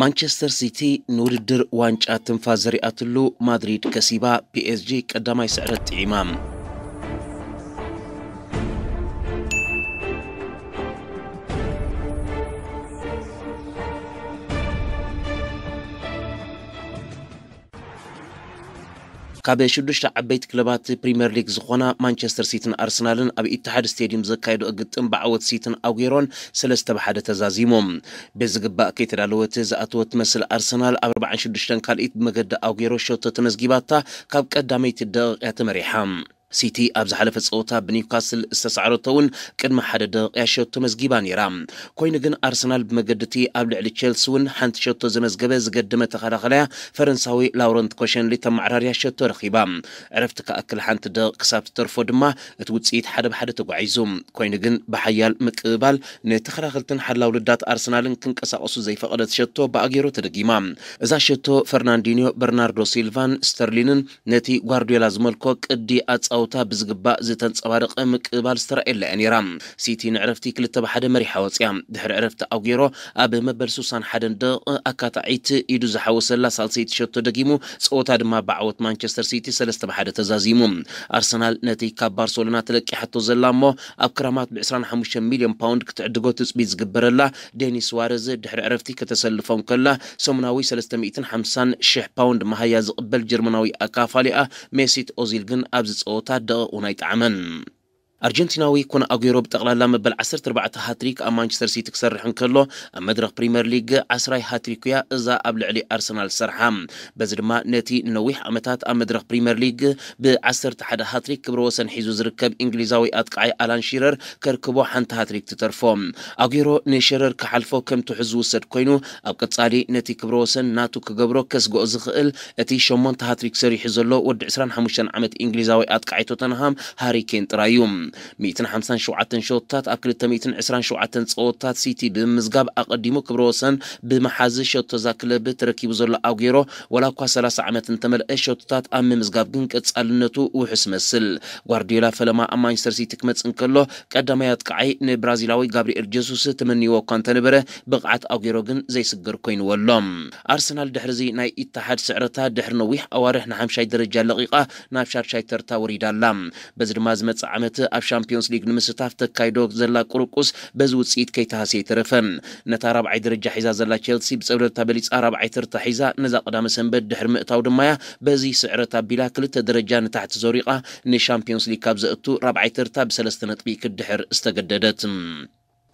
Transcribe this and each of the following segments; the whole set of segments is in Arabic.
ማንቸስተር ሲቲ ንውድድር ዋንጫ ትንፋ ዘሪአትሉ ማድሪድ ከሲባ ፒኤስጂ ቀዳማይ ስዕረት ጥዒማ ካብ ሽዱሽተ ዓበይቲ ክለባት ፕሪምየር ሊግ ዝኾና ማንቸስተር ሲቲን ኣርሰናልን ኣብ ኢትሓድ ስተድየም ዘካየድኦ ግጥም ብዓወት ሲቲን ኣጉሮን ሰለስተ ብሓደ ተዛዚሞም ብዝግባእ ከይተዳለወት ዝኣተወ ትመስል ኣርሰናል ኣብ 46 ካልኢት ብመገዲ ኣጉሮ ሸቶ ተመዝጊባታ ካብ ቀዳመይቲ ደቂቃ ተመሪሓ ሲቲ ኣብ ዝሓለፈ ፀወታ ብኒውካስል ዝተሰዓረቶ እውን ቅድሚ ሓደ ደቂያ ሸቶ መዝጊባ ነይራ ኮይኑ ግን ኣርሰናል ብመገድቲ ኣብ ልዕሊ ቸልሲ እውን ሓንቲ ሸቶ ዘመዝገበ ዝገድመ ተኸላኸለያ ፈረንሳዊ ላውረንት ኮሸንሊ ተማዕራርያ ሸቶ ረኺባ ዕረፍቲ ክኣክል ሓንቲ ደቂ ክሳብ ዝተርፎ ድማ እቲ ውፅኢት ሓደ ብሓደ ተጓዒዙ ኮይኑ ግን ብሓያል ምቅብባል ንተኸላኸልትን ሓላው ልዳት ኣርሰናልን ክንቀሳቐሱ ዘይፈቐደት ሸቶ ብኣገይሮ ተደጊማ እዛ ሸቶ ፈርናንዲኒዮ በርናርዶ ሲልቫን ስተርሊንን ነቲ ጓርዲዮላ ዝመልኮ ቅዲ ኣፀ تصاوتا بزقبا زيتان صوارق امك بال اسرائيل لان يرام سيتي نعرفتي كل تبع حدا مريحا وصيام دحر عرفت او غيرو اب مبل سوسان حدا د اكاتعيت ايدو زحوس لا سالسيت شوتو دقيمو صوتا دما بعوت مانشستر سيتي سلست بحدا تزازيمو ارسنال نتي كاب بارسلونا تلقي حتو زلامو اب كرامات ب 25 مليون باوند كتعدقو تسبي زقبرلا ديني سوارز دحر عرفتي كتسلفون كلا سمناوي 350 شح باوند مهيا زقبل جرمناوي اكافاليا ميسيت اوزيلغن ابز صوت ኣቦታት ደቐቁ ናይ ጣዕመን ኣርጀንቲናዊ ኮነ ኣጉሮ ብጠቕላላ መበል 14 ሃትሪክ ኣብ ማንቸስተር ሲቲ ክሰርሕን ከሎ ኣብ መድረኽ ፕሪምየር ሊግ ዓስራይ ሃትሪክ እያ እዛ ኣብ ልዕሊ ኣርሰናል ሰርሓ በዚ ድማ ነቲ ንነዊሕ ዓመታት ኣብ መድረኽ ፕሪምየር ሊግ ብ11 ሃትሪክ ክብረ ወሰን ሒዙ ዝርከብ እንግሊዛዊ ኣጥቃዓይ ኣላን ሺረር ከርክቦ ሓንቲ ሃትሪክ ትተርፎ ኣጉሮ ንሽረር ክሓልፎ ከምቲ ሕዙ ዝውሰድ ኮይኑ ኣብ ቀጻሊ ነቲ ክብረ ወሰን ናቱ ክገብሮ ከስግኦ ዝኽእል እቲ 8 ሃትሪክ ሰሪሑ ዘሎ ወዲ 25 ዓመት እንግሊዛዊ ኣጥቃዓይ ቶተንሃም ሃሪኬን ጥራይ እዩ 150 ሸውዓተን ሸወትታት ኣብ 220 ሸውዓተን ፀወትታት ሲቲ ብምዝጋብ ኣቐዲሙ ክብረ ወሰን ብመሓዚ ሸቶ ዛ ክለብ ተረኪቡ ዘሎ ኣጉሮ ወላ እኳ 30 ዓመት እንተመልአ ሸቶታት ኣብ ምምዝጋብ ግን ቀጻልነቱ ውሑስ መስል ጓርዲዮላ ፈለማ ኣብ ማንቸስተር ሲቲ ክመፅን ከሎ ቀዳማይ ኣጥቃዓይ ንብራዚላዊ ጋብሪኤል ጀሱስ ተመኒዎ እኳ እንተነበረ ብቕዓት ኣጉሮ ግን ዘይስግር ኮይንዎ ኣሎም ኣርሰናል ድሕሪዚ ናይ ኢትሓድ ስዕረታ ድሕሪ ነዊሕ ኣዋርሕ ንሓምሻይ ደረጃ ለቂቃ ናብ ሻድሻይ ተርታ ወሪዳላ በዚ ድማ ዝመፅእ ዓመት ኣብ ሻምፒዮንስ ሊግ ንምስታፍ ተካይዶ ዘላ ቁርቁስ በዚ ውፅኢት ከይተሃሰ ይተረፈን ነታ ራብዓይ ደረጃ ሒዛ ዘላ ቸልሲ ብፀብረታ በሊፃ ራብዓይ ትርታ ሒዛ ነዛ ቅዳመ ሰንበት ድሕሪ ምእታው ድማያ በዚ ስዕረት ኣቢላ ክልተ ደረጃ ንታሕቲ ዘሪቃ ንሻምፒዮንስ ሊግ ካብ ዘእቱ ራብዓይ ትርታ ብሰለስተ ነጥቢ ክድሕር ዝተገደደት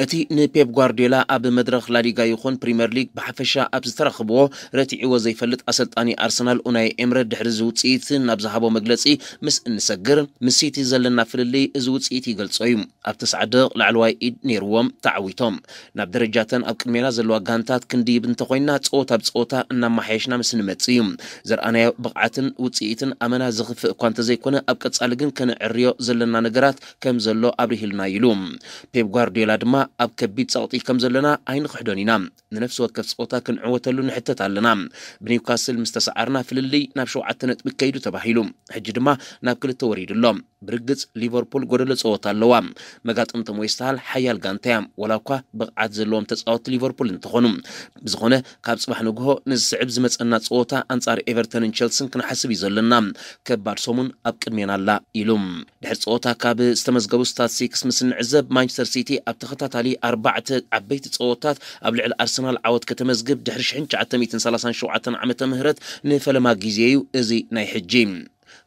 እቲ ንፔፕ ጓርዲዮላ ኣብ መድረኽ ላሊጋ ይኹን ፕሪምየር ሊግ ብሓፈሻ ኣብ ዝተረኽብዎ ረቲዕዎ ዘይፈልጥ ኣሰልጣኒ ኣርሰናል ኡናይ ኤምረ ድሕሪ ዝውፅኢት ናብ ዝሃቦ መግለፂ ምስ እንሰግር ምስ ሲቲ ዘለና ፍልሊ እዚ ውፅኢት ይገልጾ እዩ ኣብ ተሳዕድቕ ላዕለዋይ ኢድ ነይርዎም ተዓዊቶም ናብ ደረጃተን ኣብ ቅድሜና ዘለዋ ጋንታት ክንዲብ እንተኮይንና ፀወታ ብፀወታ እናመሓየሽና ምስ ንመፅ እዩ ዘርኣናዮ ብቕዓትን ውፅኢትን ኣመና ዝኽፍእ እኳ እንተዘይኮነ ኣብ ቀጻሊ ግን ከነዕርዮ ዘለና ነገራት ከም ዘሎ ኣብሪሂልና ኢሉ ፔፕ ጓርዲዮላ ድማ ኣብ ከቢድ ፀቕጢል ከም ዘለና ኣይንክሕዶን ኢና ንነፍሲ ወከፍ ፀወታ ክንዕወተሉ ንሕተት ኣለና ብኒውካስል ምስ ተሰዓርና ፍልልይ ናብ ሸውዓተ ነጥቢ ከይዱ ተባሂሉ ሕጂ ድማ ናብ ክልተ ወሪዱሎ ብርግፅ ሊቨርፑል ጎደሎ ፀወታ ኣለዋ መጋጥምቶም ወይስተሃል ሓያል ጋንታ እያ ወላ እኳ ብቕዓት ዘለዎም ተፃወቲ ሊቨርፑል እንትኾኑ ብዝኾነ ካብ ፅባሕ ንግሆ ንዝስዕብ ዝመፀና ፀወታ ኣንጻር ኤቨርተንን ቸልስን ክንሓስብ እዩ ዘለና ከባድ ሶሙን ኣብ ቅድሜና ኣላ ኢሉ ድሕሪ ፀወታ ካብ ዝተመዝገቡ ስታትስቲክስ ምስ ንዕዘብ ማንቸስተር ሲቲ ኣብ ተኸታታ ተኸታታሊ ኣርባዕተ ዓበይቲ ፀወታት ኣብ ልዕሊ ኣርሰናል ዓወት ከተመዝግብ ድሕሪ 1937 ዓ ም ንፈለማ ግዜ እዩ እዚ ናይ ሕጂ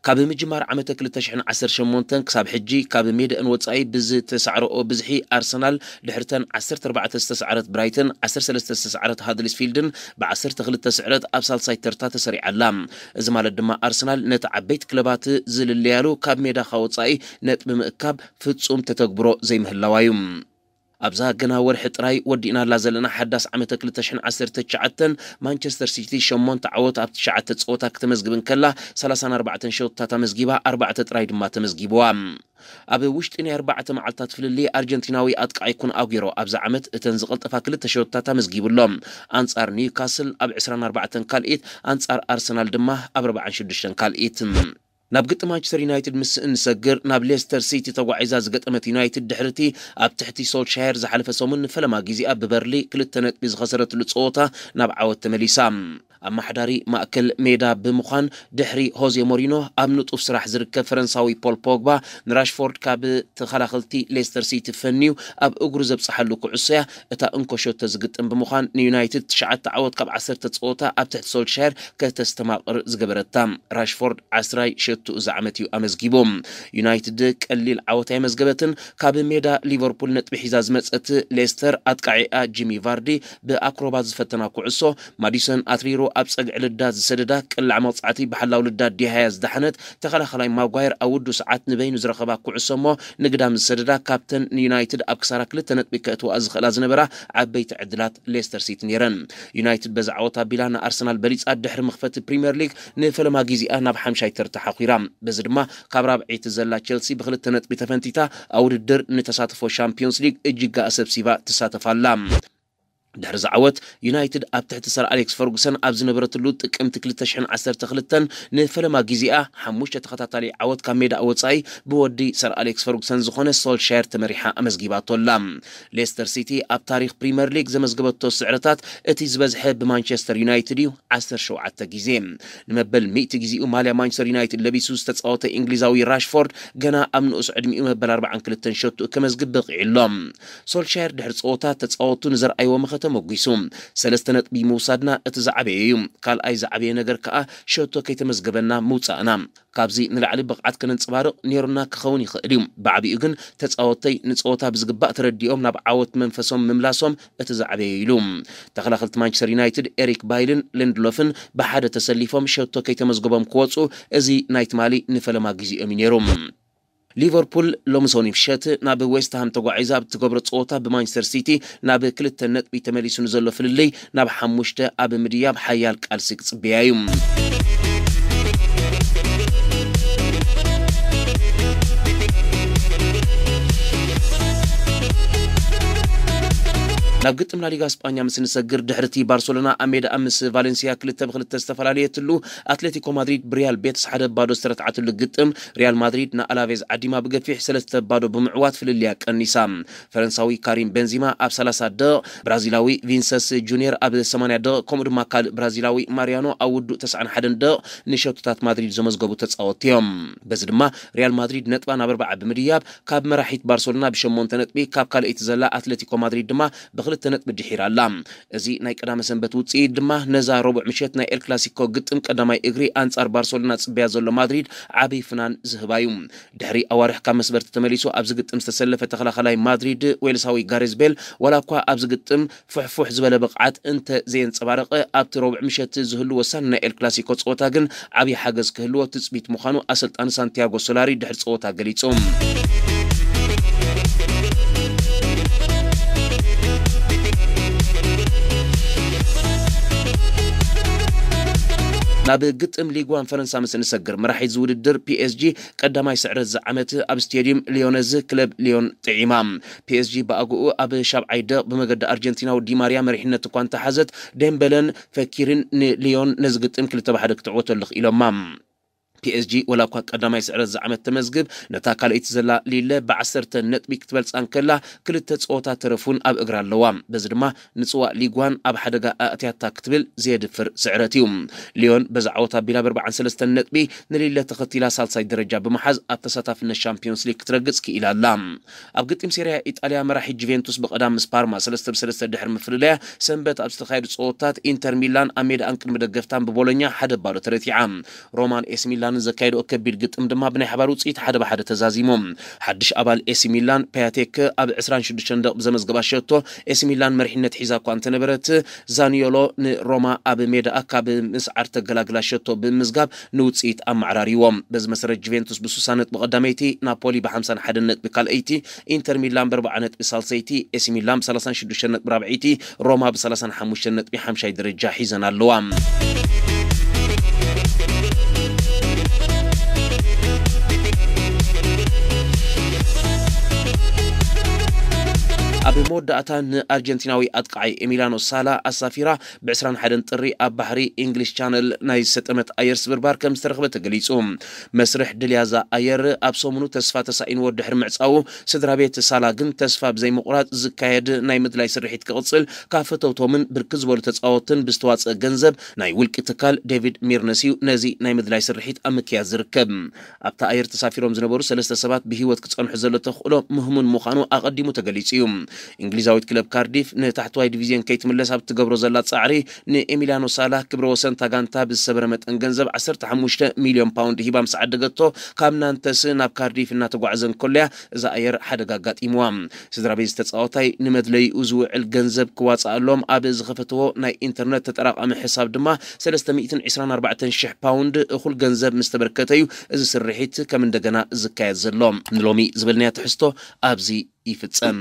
ካብ ምጅማር ዓመተ 218 ክሳብ ሕጂ ካብ ሜድአን ወፃኢ ብዝተሳዕረኦ ብዝሒ ኣርሰናል ድሕርተን 14 ዝተሰዕረት ብራይተን 13 ዝተሰዕረት ሃድሊስፊልድን ብ12 ስዕረት ኣብ ሳልሳይ ተርታ ተሰሪዓላ እዚ ማለት ድማ ኣርሰናል ነቲ ዓበይት ክለባት ዝልለያሉ ካብ ሜዳኻ ወፃኢ ነጥቢ ምእካብ ፍጹም ተተግብሮ ዘይምህላዋ እዩ ኣብዛ ኣገናወርሒ ጥራይ ወዲእናላ ዘለና ሓዳስ ዓመት 219 ማንቸስተር ሲቲ 8 ዓወት ኣብ 9 ፀወታ ክተመዝግብን ከላ 34 ሸወትታት ኣመዝጊባ 4 ጥራይ ድማ ተመዝጊብዋ ኣብ ውሽጢ ናይ 4 መዓልትታት ፍልሊ ኣርጀንቲናዊ ኣጥቃ ይኩን ኣጉሮ ኣብዚ ዓመት እተን ዝቐልጠፋ ክልተ ሸወትታት ኣመዝጊብሎም ኣንጻር ኒውካስል ኣብ 24 ካልኢት ኣንጻር ኣርሰናል ድማ ኣብ 46 ካልኢት ناب قطع مانشستر يونايتد مس انسجر ناب ليستر سيتي تو عزاز قطمت يونايتد دحرتي اب تحتي سول شهر زحلف سومن فلما جيزي اب برلي كل التنت بيز خسرت لتصوتا ناب عاود سام ኣመሓዳሪ ማእከል ሜዳ ብምዃን ድሕሪ ሆዜ ሞሪኖ ኣብ ንጡፍ ስራሕ ዝርከብ ፈረንሳዊ ፖል ፖግባ ንራሽፎርድ ካብ ተኸላኸልቲ ሌስተር ሲቲ ፈንዩ ኣብ እግሩ ዘብፅሓሉ ኩዕሶ እያ እታ እንኮሸቶ ዝግጥም ብምዃን ንዩናይትድ ትሽዓተ ዓወት ካብ ዓሰርተ ፀወታ ኣብ ትሕቲ ሶልሻር ከተስተማቕር ዝገበረታ ራሽፎርድ ዓስራይ ሸቱ እዚ ዓመት እዩ ኣመዝጊቦም ዩናይትድ ቀሊል ዓወት ኣይመዝገበትን ካብ ሜዳ ሊቨርፑል ነጥቢ ሒዛ ዝመፀት ሌስተር ኣጥቃዒኣ ጂሚ ቫርዲ ብኣክሮባት ዝፈተና ኩዕሶ ማዲሰን ኣትሪሮ ኣብ ፀግዒ ልዳት ዝሰደዳ ቅላዕ መውፃዕቲ ብሓላው ልዳት ዲሃያ ዝዳሓነት ተኸላኸላይ ማጓየር ኣብ ውዱ ሰዓት ንበይኑ ዝረኸባ ኩዕሶ እሞ ንግዳም ዝሰደዳ ካብተን ንዩናይትድ ኣብ ክሳራ ክልተ ነጥቢ ክእትዋ ዝኽእላ ዝነበራ ዓበይቲ ዕድላት ሌስተር ሲቲ ነይረን ዩናይትድ በዛ ዓወት ኣቢላ ንኣርሰናል በሊፃ ድሕሪ መኽፈቲ ፕሪምየር ሊግ ንፈለማ ግዜኣ ናብ ሓምሻይ ተርታ ሓኹራ በዚ ድማ ካብ ራብዒቲ ዘላ ቸልሲ ብክልተ ነጥቢ ተፈንቲታ ኣብ ውድድር ንተሳትፎ ሻምፒዮንስ ሊግ እጅጋ ኣሰብሲባ ትሳተፋላ ድሕሪ ዝዓወት ዩናይትድ ኣብ ትሕቲ ሰር ኣሌክስ ፈርጉሰን ኣብ ዝነበረትሉ ጥቅምቲ 212 ንፈለማ ግዜኣ ሓሙሽተ ተኸታታሊ ዓወት ካብ ሜዳ ወፃኢ ብወዲ ሰር ኣሌክስ ፈርጉሰን ዝኾነ ሶልሻየር ተመሪሓ ኣመዝጊባቶላ ሌስተር ሲቲ ኣብ ታሪክ ፕሪምየር ሊግ ዘመዝገበቶ ስዕረታት እቲ ዝበዝሐ ብማንቸስተር ዩናይትድ እዩ 17 ግዜ ንመበል 100 ግዜኡ ማልያ ማንቸስተር ዩናይትድ ለቢሱ ዝተፃወተ እንግሊዛዊ ራሽፎርድ ገና ኣብ ንኡስ ዕድሚኡ መበል 42 ሸትኡ ከመዝግብ በቂዑሎም ሶልሻየር ድሕሪ ፀወታ ተፃወቱ ንዘርኣይዎ መኸተ ተመጒሱ ሰለስተ ነጥቢ ምውሳድና እቲ ዝዓበየ እዩ ካልኣይ ዝዓበየ ነገር ከዓ ሸቶ ከይተመዝገበና ምውፃእና ካብዚ ንላዕሊ ብቕዓት ክነንፅባርቕ ነይሩና ክኸውን ይኽእል እዩ ብዓብኡ ግን ተፃወተይ ንፀወታ ብዝግባእ ተረዲኦም ናብ ዓወት መንፈሶም ምምላሶም እቲ ዝዓበየ ኢሉ ተኸላኸልቲ ማንቸስተር ዩናይትድ ኤሪክ ባይልን ሌንድሎፍን ብሓደ ተሰሊፎም ሸቶ ከይተመዝገቦም ክወፁ እዚ ናይ ትማሊ ንፈለማ ግዜኦም እዩ ነይሩ ሊቨርፑል ሎሚ ሰሙን ምሸት ናብ ዌስትሃም ተጓዒዛ ብትገብሮ ፀወታ ብማንቸስተር ሲቲ ናብ ክልተ ነጥቢ ተመሊሱን ዘሎ ፍልለይ ናብ ሓሙሽተ ኣብ ምድያብ ሓያል ቃልሲ ክፅበያ እዩ ናብ ግጥምና ሊጋ እስጳኛ ምስ ንሰግር ድሕርቲ ባርሰሎና ኣብ ሜዳኣ ምስ ቫሌንሲያ ክልተ ብክልተ ዝተፈላለየትሉ ኣትሌቲኮ ማድሪድ ብሪያል ቤትስ ሓደ ባዶ ዝተረትዓትሉ ግጥም ሪያል ማድሪድ ንኣላቬዝ ዓዲማ ብገፊሕ ሰለስተ ባዶ ብምዕዋት ፍልልያ ቀኒሳ ፈረንሳዊ ካሪም ቤንዚማ ኣብ 30 ደቕ ብራዚላዊ ቪንሰስ ጁኒየር ኣብ 80 ደቕ ከምኡ ድማ ካልእ ብራዚላዊ ማሪያኖ ኣብ ውዱእ 91 ደቕ ንሸውትታት ማድሪድ ዘመዝገቡ ተፃወቲ እዮም በዚ ድማ ሪያል ማድሪድ ነጥባ ናብ 4 ብምድያብ ካብ መራሒት ባርሰሎና ብ8 ነጥቢ ካብ ካልአይቲ ዘላ ኣትሌቲኮ ማድሪድ ድማ ብክል ክልተ ነጥቢ ድሒራ ኣላ እዚ ናይ ቀዳመ ሰንበት ውፅኢት ድማ ነዛ ረቡዕ ምሸት ናይ ኤል ክላሲኮ ግጥም ቀዳማይ እግሪ ኣንጻር ባርሰሎና ፅበያ ዘሎ ማድሪድ ዓበይ ፍናን ዝህባ እዩ ድሕሪ ኣዋርሕ ካብ መስበርቲ ተመሊሱ ኣብዚ ግጥም ዝተሰለፈ ተኸላኸላይ ማድሪድ ዌልሳዊ ጋሬዝቤል ዋላ እኳ ኣብዚ ግጥም ፍሕፉሕ ዝበለ ብቕዓት እንተዘየንፀባረቐ ኣብቲ ረቡዕ ምሸት ዝህሉ ወሳኒ ናይ ኤል ክላሲኮ ፀወታ ግን ዓብዪ ሓገዝ ክህልዎ ትፅቢት ምዃኑ ኣሰልጣኒ ሳንቲያጎ ሶላሪ ድሕሪ ፀወታ ገሊጹ نابه قطم ليغوان فرنسا مسنسقر مراحي زود الدر بي اس جي قدما يسعر الزعمت اب ستاديوم ليونز كلب ليون تعيمام بي اس جي باقو اب شاب عيدا بمقد ارجنتينا ودي ماريا مريحنة تقوان تحزت ديمبلن فكيرن ليون نزقت امكل تبا حدك تعوت اللخ إلو مام ፒኤስጂ ወላ እኳ ቀዳማይ ስዕረት ዝዓመት ተመዝግብ ነታ ካልእቲ ዘላ ሊለ ብዓሰርተ ነጥቢ ክትበልፃን ከላ ክልተ ፀወታ ተረፉን ኣብ እግራ ኣለዋ በዚ ድማ ንፅዋዕ ሊጓን ኣብ ሓደጋ ኣእትያታ ክትብል ዘየድፍር ስዕረት እዩ ሊዮን በዛ ዓወት ኣቢላ ብ43 ነጥቢ ንሊለ ተኸቲላ ሳልሳይ ደረጃ ብምሓዝ ኣብ ተሳታፍነት ሻምፒዮንስ ሊግ ክትረግፅ ክኢላ ኣላ ኣብ ግጥም ሴርያ ኢጣልያ መራሒ ጁቬንቱስ ብቐዳም ምስ ፓርማ 3 ብሰለስተ ድሕሪ ምፍልለያ ሰንበት ኣብ ዝተካየዱ ፀወታት ኢንተር ሚላን ኣብ ሜዳኣን ቅድሚ ደገፍታን ብቦሎኛ ሓደ ባዶ ተረቲዓ ሮማን ኤስ ሚላን ሚላን ዘካይድኦ ከቢድ ግጥም ድማ ብናይ ሓባር ውፅኢት ሓደ ብሓደ ተዛዚሞም ሓድሽ ኣባል ኤሲ ሚላን ፓያቴክ ኣብ 26 ደቕ ብዘመዝገባ ሸቶ ኤሲ ሚላን መሪሕነት ሒዛ እኳ እንተነበረት ዛንዮሎ ንሮማ ኣብ ሜዳኣ ካብ ምስዓር ተገላግላ ሸቶ ብምዝጋብ ንውፅኢት ኣመዕራሪዎም በዚ መሰረት ጁቬንቱስ ብ60 ነጥቢ ቀዳመይቲ ናፖሊ ብ51 ነጥቢ ካልአይቲ ኢንተር ሚላን ብ40 ነጥቢ ሳልሰይቲ ኤሲ ሚላን ብ36 ነጥቢ ራብዒይቲ ሮማ ብ35 ነጥቢ ሓምሻይ ደረጃ ሒዘን ኣለዋ أتان أرجنتيناوي أدقعي إميلانو سالا أسافيرا بعسران حدن تري أبحري إنجليش شانل ناي ستمت أير سبربار كم سترغبة مسرح دليازا أير أبسومنو تسفا تسعين ود حرم عصاو سدرابية سالا قن تسفا بزي مقرات زكايد ناي مدلاي سرحيت كغصل كافتو تومن بركز ورد تسعوتن بستواتس أغنزب ناي ولك تكال ديفيد ميرنسيو نزي ناي مدلاي سرحيت أمكيا زركب أبتا أير تسافيرو مزنبورو سلسة سبات بهيوت كتسان حزلو تخلو مهم مخانو أقدمو تقليسيوم እንግሊዛዊት ክለብ ካርዲፍ ንታሕተዋይ ዲቪዝን ከይትምለስ ኣብ እትገብሮ ዘላ ፃዕሪ ንኤሚልያኖ ሳላህ ክብረ ወሰን ታጋንታ ብዝሰበረ መጠን ገንዘብ 15 ሚልዮን ፓውንድ ሂባ ምስ ዓደገቶ ካብ ናንተስ ናብ ካርዲፍ እናተጓዕዘን ከለያ እዛ ኣየር ሓደጋ ኣጋጢምዋ ስድራ ቤት ዝተፃወታይ ንመድለይኡ ዝውዕል ገንዘብ ክዋፅኣሎም ኣብ ዝኸፈትዎ ናይ ኢንተርነት ተጠራቃሚ ሕሳብ ድማ 324000 ፓውንድ እኹል ገንዘብ ምስ ተበርከተ እዩ እዚ ስርሒት ከም እንደገና ዝካየድ ዘሎ ንሎሚ ዝብልናያ ትሕዝቶ ኣብዚ ይፍፀም